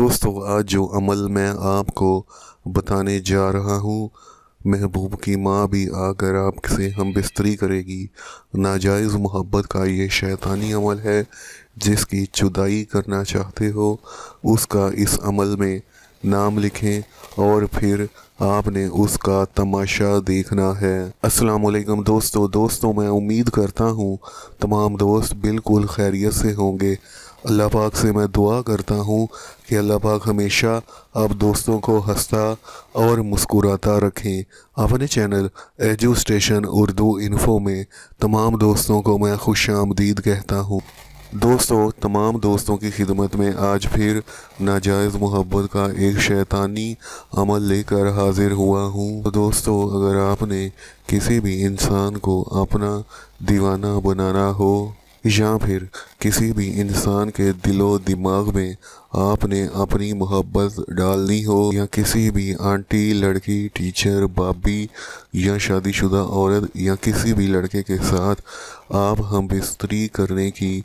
दोस्तों आज जो अमल मैं आपको बताने जा रहा हूँ महबूब की माँ भी आकर आपसे हम बिस्तरी करेगी नाजायज़ मोहब्बत का ये शैतानी अमल है जिसकी जुदाई करना चाहते हो उसका इस अमल में नाम लिखें और फिर आपने उसका तमाशा देखना है अस्सलाम वालेकुम दोस्तों दोस्तों मैं उम्मीद करता हूँ तमाम दोस्त बिल्कुल खैरियत से होंगे अल्लाह पाक से मैं दुआ करता हूँ कि अल्लाह पाक हमेशा आप दोस्तों को हंसता और मुस्कुराता रखें अपने channel edu station Urdu info में तमाम दोस्तों को मैं खुश आमदीद कहता हूँ दोस्तों तमाम दोस्तों की खिदमत में आज फिर नाजायज़ मोहब्बत का एक शैतानी अमल लेकर हाजिर हुआ हूँ तो दोस्तों अगर आपने किसी भी इंसान को अपना दीवाना बनाना हो या फिर किसी भी इंसान के दिलो दिमाग में आपने अपनी मोहब्बत डालनी हो या किसी भी आंटी लड़की टीचर बाबी या शादीशुदा औरत या किसी भी लड़के के साथ आप हम बिस्तरी करने की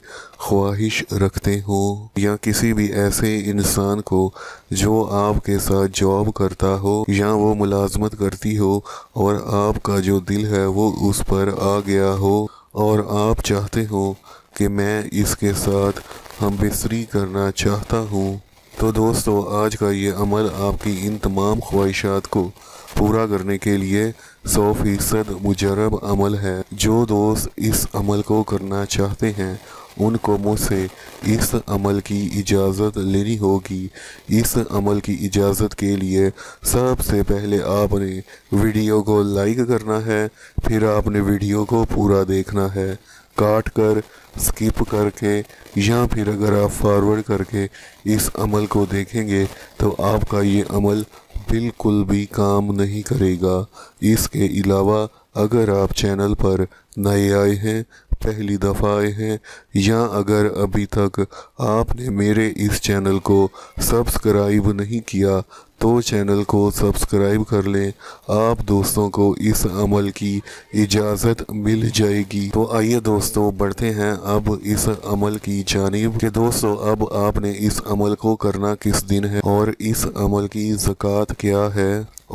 ख्वाहिश रखते हो या किसी भी ऐसे इंसान को जो आपके साथ जॉब करता हो या वो मुलाजमत करती हो और आपका जो दिल है वो उस पर आ गया हो और आप चाहते हो कि मैं इसके साथ हम बिस्तरी करना चाहता हूँ तो दोस्तों आज का ये अमल आपकी इन तमाम ख्वाहिशात को पूरा करने के लिए सौ फीसद मुजरब अमल है जो दोस्त इस अमल को करना चाहते हैं उन कौमों से इस अमल की इजाज़त लेनी होगी इस अमल की इजाज़त के लिए सबसे पहले आपने वीडियो को लाइक करना है फिर आपने वीडियो को पूरा देखना है काट कर स्किप करके या फिर अगर आप फॉरवर्ड करके इस अमल को देखेंगे तो आपका ये अमल बिल्कुल भी काम नहीं करेगा इसके अलावा अगर आप चैनल पर नए आए हैं पहली दफ़ा आए हैं या अगर अभी तक आपने मेरे इस चैनल को सब्सक्राइब नहीं किया तो चैनल को सब्सक्राइब कर लें आप दोस्तों को इस अमल की इजाज़त मिल जाएगी तो आइए दोस्तों बढ़ते हैं अब इस अमल की जानब के दोस्तों अब आपने इस अमल को करना किस दिन है और इस अमल की ज़क़़त क्या है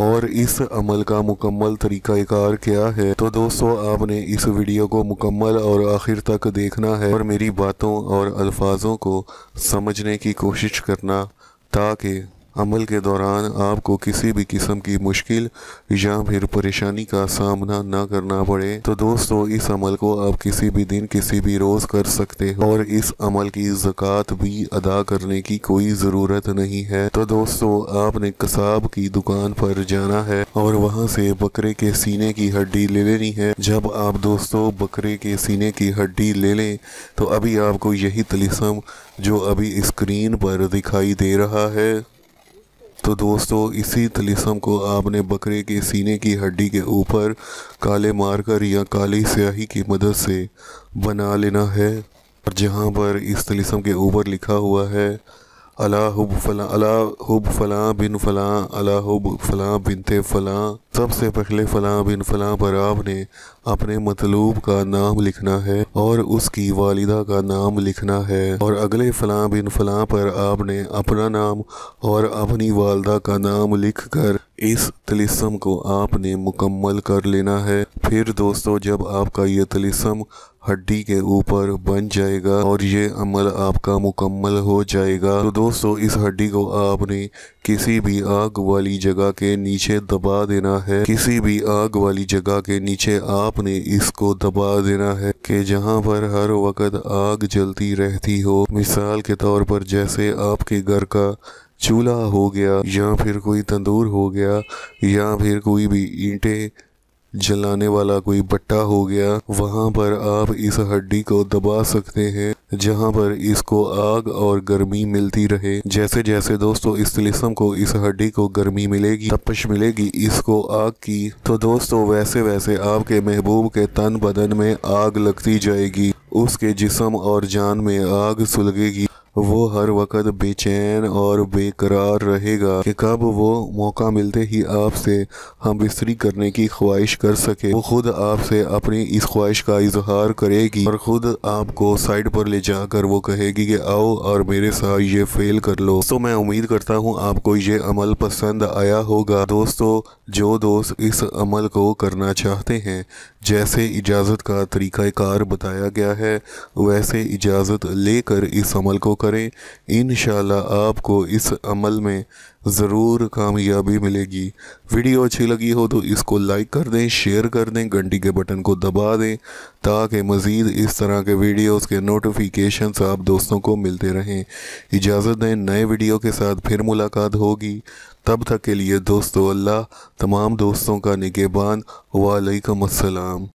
और इस अमल का मुकम्मल तरीक़ाकार क्या है तो दोस्तों आपने इस वीडियो को मुकम्मल और आखिर तक देखना है और मेरी बातों और अल्फाजों को समझने की कोशिश करना ताकि अमल के दौरान आपको किसी भी किस्म की मुश्किल या फिर परेशानी का सामना ना करना पड़े तो दोस्तों इस अमल को आप किसी भी दिन किसी भी रोज़ कर सकते हो और इस अमल की जक़ात भी अदा करने की कोई ज़रूरत नहीं है तो दोस्तों आपने कसाब की दुकान पर जाना है और वहाँ से बकरे के सीने की हड्डी ले लेनी है जब आप दोस्तों बकरे के सीने की हड्डी ले लें तो अभी आपको यही तलिसम जो अभी स्क्रीन पर दिखाई दे रहा है तो दोस्तों इसी तलिसम को आपने बकरे के सीने की हड्डी के ऊपर काले मार्कर या काली स्याही की मदद से बना लेना है और जहाँ पर इस तलिसम के ऊपर लिखा हुआ है अलाब फला अला फला बिन फला अला फला बिनते फला सबसे पहले फला बिन फला पर आपने अपने मतलूब का नाम लिखना है और उसकी वालिदा का नाम लिखना है और अगले फला बिन फला पर आपने अपना नाम और अपनी वालदा का नाम लिख कर इस तलिसम को आपने मुकम्मल कर लेना है फिर दोस्तों जब आपका ये तलिसम हड्डी के ऊपर बन जाएगा और ये अमल आपका मुकम्मल हो जाएगा तो दोस्तों इस हड्डी को आपने किसी भी आग वाली जगह के नीचे दबा देना है किसी भी आग वाली जगह के नीचे आपने इसको दबा देना है कि जहाँ पर हर वक्त आग जलती रहती हो मिसाल के तौर पर जैसे आपके घर का चूल्हा हो गया या फिर कोई तंदूर हो गया या फिर कोई भी ईंटें जलाने वाला कोई बट्टा हो गया वहाँ पर आप इस हड्डी को दबा सकते हैं जहाँ पर इसको आग और गर्मी मिलती रहे जैसे जैसे दोस्तों इस तिलिस्म को इस हड्डी को गर्मी मिलेगी तपश मिलेगी इसको आग की तो दोस्तों वैसे वैसे आपके महबूब के तन बदन में आग लगती जाएगी उसके जिसम और जान में आग सुलगेगी वो हर वक्त बेचैन और बेकरार रहेगा कि कब वो मौका मिलते ही आपसे हम बिस्तरी करने की ख्वाहिश कर सके वो खुद आपसे अपनी इस ख्वाहिश का इजहार करेगी और खुद आपको साइड पर ले जाकर वो कहेगी कि आओ और मेरे साथ ये फेल कर लो तो मैं उम्मीद करता हूँ आपको ये अमल पसंद आया होगा दोस्तों जो दोस्त इस अमल को करना चाहते हैं जैसे इजाज़त का तरीक़ार बताया गया है वैसे इजाज़त लेकर इस अमल को करें इन आपको इस अमल में ज़रूर कामयाबी मिलेगी वीडियो अच्छी लगी हो तो इसको लाइक कर दें शेयर कर दें घंटी के बटन को दबा दें ताकि मज़ीद इस तरह के वीडियोस के नोटिफिकेशन आप दोस्तों को मिलते रहें इजाज़त दें नए वीडियो के साथ फिर मुलाकात होगी तब तक के लिए दोस्तों अल्लाह तमाम दोस्तों का निगेबान वालेकुम अस्सलाम